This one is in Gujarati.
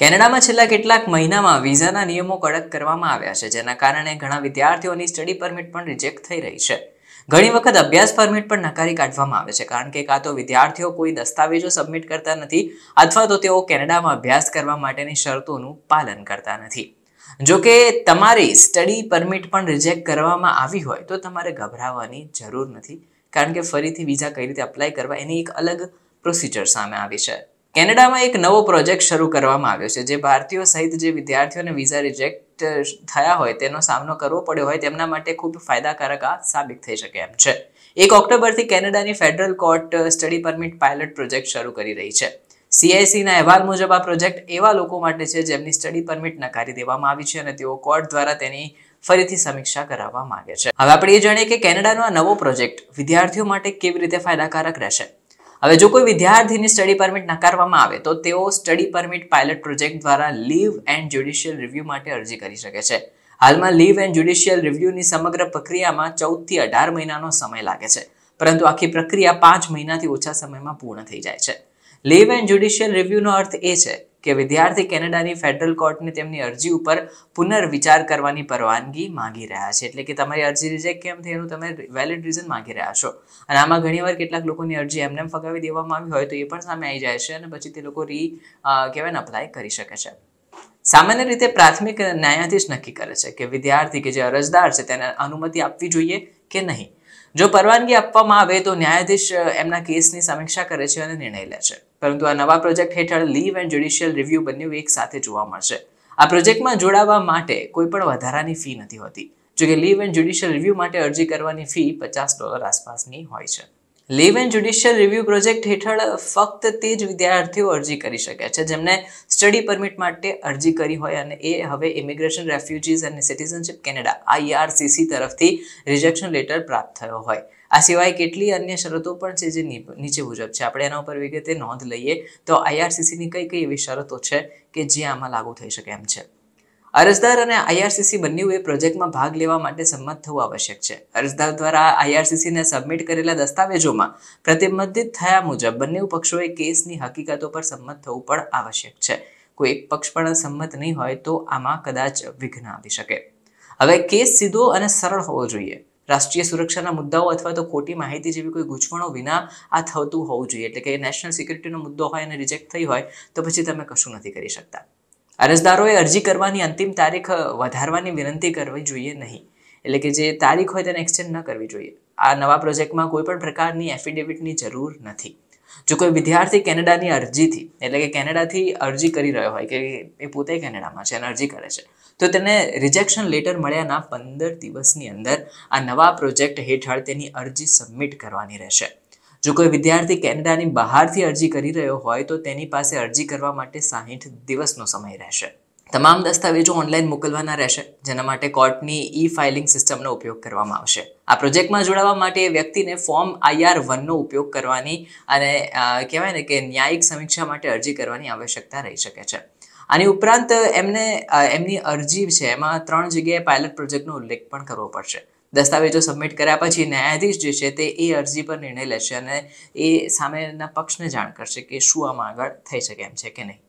કેનેડામાં છેલ્લા કેટલાક મહિનામાં વિઝાના નિયમો કડક કરવામાં આવ્યા છે જેના કારણે ઘણા વિદ્યાર્થીઓની સ્ટડી પરમિટ પણ રિજેક્ટ થઈ રહી છે ઘણી વખત અભ્યાસ પરમિટ પણ નકારી કાઢવામાં આવે છે કારણ કે કાં તો વિદ્યાર્થીઓ કોઈ દસ્તાવેજો સબમિટ કરતા નથી અથવા તો તેઓ કેનેડામાં અભ્યાસ કરવા માટેની શરતોનું પાલન કરતા નથી જો કે તમારી સ્ટડી પરમિટ પણ રિજેક્ટ કરવામાં આવી હોય તો તમારે ગભરાવાની જરૂર નથી કારણ કે ફરીથી વિઝા કઈ રીતે અપ્લાય કરવા એની એક અલગ પ્રોસિજર સામે આવી છે કેનેડામાં એક નવો પ્રોજેક્ટ શરૂ કરવામાં આવ્યો છે જે ભારતીયો સહિત જે વિદ્યાર્થીઓને વિઝા રિજેક્ટ થયા હોય તેનો સામનો કરવો પડ્યો હોય તેમના માટે ખૂબ ફાયદાકારક આ સાબિત થઈ શકે એમ છે એક ઓક્ટોબરથી કેનેડાની federal court study permit pilot project શરૂ કરી રહી છે સીઆઈસીના અહેવાલ મુજબ આ પ્રોજેક્ટ એવા લોકો માટે છે જેમની સ્ટડી પરમિટ નકારી દેવામાં આવી છે અને તેઓ કોર્ટ દ્વારા તેની ફરીથી સમીક્ષા કરાવવા માંગે છે હવે આપણે એ જાણીએ કે કેનેડાનો આ નવો પ્રોજેક્ટ વિદ્યાર્થીઓ માટે કેવી રીતે ફાયદાકારક રહેશે હવે જો કોઈ વિદ્યાર્થીની સ્ટડી પરમિટ નકારવામાં આવે તો તેઓ સ્ટડી પરમિટ પાયલટ પ્રોજેક્ટ દ્વારા લીવ એન્ડ જ્યુડિશિયલ રિવ્યૂ માટે અરજી કરી શકે છે હાલમાં લીવ એન્ડ જ્યુડિશિયલ રિવ્યૂની સમગ્ર પ્રક્રિયામાં ચૌદથી અઢાર મહિનાનો સમય લાગે છે પરંતુ આખી પ્રક્રિયા પાંચ મહિનાથી ઓછા સમયમાં પૂર્ણ થઈ જાય છે લીવ એન્ડ જ્યુડિશિયલ રિવ્યૂનો અર્થ એ છે કે વિદ્યાર્થી કેનેડાની ફેડરલ કોર્ટને તેમની અરજી ઉપર પુનર્વિચાર કરવાની પરવાનગી માંગી રહ્યા છે એટલે કે તમારી અરજી રિજેક્ટ કેમ થઈ એનું તમે વેલિડ રીઝન માંગી રહ્યા છો અને આમાં ઘણીવાર કેટલાક લોકોની અરજી એમને એમ ફગાવી દેવામાં આવી હોય તો એ પણ સામે આવી જાય છે અને પછી તે લોકો રી કહેવાય અપ્લાય કરી શકે છે સામાન્ય રીતે પ્રાથમિક ન્યાયાધીશ નક્કી કરે છે કે વિદ્યાર્થી કે જે અરજદાર છે તેને અનુમતિ આપવી જોઈએ કે નહીં જો પરવાનગી આપવામાં આવે તો ન્યાયાધીશ એમના કેસની સમીક્ષા કરે છે અને નિર્ણય લે છે પરંતુ આ નવા પ્રોજેક્ટ હેઠળ લીવ એન્ડ જ્યુડિશિયલ રિવ્યૂ બંને એક સાથે જોવા મળશે આ પ્રોજેક્ટમાં જોડાવા માટે કોઈ પણ વધારાની ફી નથી હોતી જોકે લીવ એન્ડ જ્યુડિશિયલ રિવ્યૂ માટે અરજી કરવાની ફી પચાસ ડોલર આસપાસની હોય છે leave and judicial review project હેઠળ ફક્ત તે જ વિદ્યાર્થીઓ અરજી કરી શકે છે જેમણે સ્ટડી પરમિટ માટે અરજી કરી હોય અને એ હવે ઇમિગ્રેશન રેફ્યુજીઝ અને સિટીઝનશીપ કેનેડા આઈઆરસીસી તરફથી રિજેક્શન લેટર પ્રાપ્ત થયો હોય આ સિવાય કેટલી અન્ય શરતો પણ છે જે નીચે મુજબ છે આપણે એના ઉપર વિગતે નોંધ લઈએ તો આઈઆરસીસીની e કઈ કઈ એવી શરતો છે કે જે આમાં લાગુ થઈ શકે એમ છે અરજદાર અને આઈઆરસીસી એ પ્રોજેક્ટમાં ભાગ લેવા માટે સંમત થવું આવશ્યક છે અરજદાર દ્વારા આઈઆરસીસીને સબમિટ કરેલા દસ્તાવેજોમાં પ્રતિબંધિત થયા મુજબ બંને પક્ષોએ કેસની હકીકતો પર સંમત થવું પણ આવશ્યક છે કોઈ એક પક્ષ પણ સંમત નહીં હોય તો આમાં કદાચ વિઘ્ન આવી શકે હવે કેસ સીધો અને સરળ હોવો જોઈએ રાષ્ટ્રીય સુરક્ષાના મુદ્દાઓ અથવા તો ખોટી માહિતી જેવી કોઈ ગૂંચવણો વિના આ થતું હોવું જોઈએ એટલે કે નેશનલ સિક્યુરિટીનો મુદ્દો હોય અને રિજેક્ટ થઈ હોય તો પછી તમે કશું નથી કરી શકતા અરજદારોએ અરજી કરવાની અંતિમ તારીખ વધારવાની વિનંતી કરવી જોઈએ નહીં એટલે કે જે તારીખ હોય તેને એક્સચેન્જ ન કરવી જોઈએ આ નવા પ્રોજેક્ટમાં કોઈ પણ પ્રકારની એફિડેવિટની જરૂર નથી જો કોઈ વિદ્યાર્થી કેનેડાની અરજીથી એટલે કે કેનેડાથી અરજી કરી રહ્યો હોય કે એ પોતે કેનેડામાં છે અને અરજી કરે છે તો તેને રિજેક્શન લેટર મળ્યાના પંદર દિવસની અંદર આ નવા પ્રોજેક્ટ હેઠળ તેની અરજી સબમિટ કરવાની રહેશે જો કોઈ વિદ્યાર્થી કેનેડાની બહારથી અરજી કરી રહ્યો હોય તો તેની પાસે અરજી કરવા માટે સાહીઠ દિવસનો સમય રહેશે તમામ દસ્તાવેજો ઓનલાઈન મોકલવાના રહેશે જેના માટે કોર્ટની ઈ ફાઇલિંગ સિસ્ટમનો ઉપયોગ કરવામાં આવશે આ પ્રોજેક્ટમાં જોડાવા માટે વ્યક્તિને ફોર્મ આઈઆર વનનો ઉપયોગ કરવાની અને કહેવાય ને કે ન્યાયિક સમીક્ષા માટે અરજી કરવાની આવશ્યકતા રહી શકે છે આની ઉપરાંત એમને એમની અરજી છે એમાં ત્રણ જગ્યાએ પાયલટ પ્રોજેક્ટનો ઉલ્લેખ પણ કરવો પડશે દસ્તાવેજો સબમિટ કર્યા પછી ન્યાયાધીશ જે છે તે એ અરજી પર નિર્ણય લેશે અને એ સામેના પક્ષને જાણ કરશે કે શું આમાં આગળ થઈ શકે એમ છે કે નહીં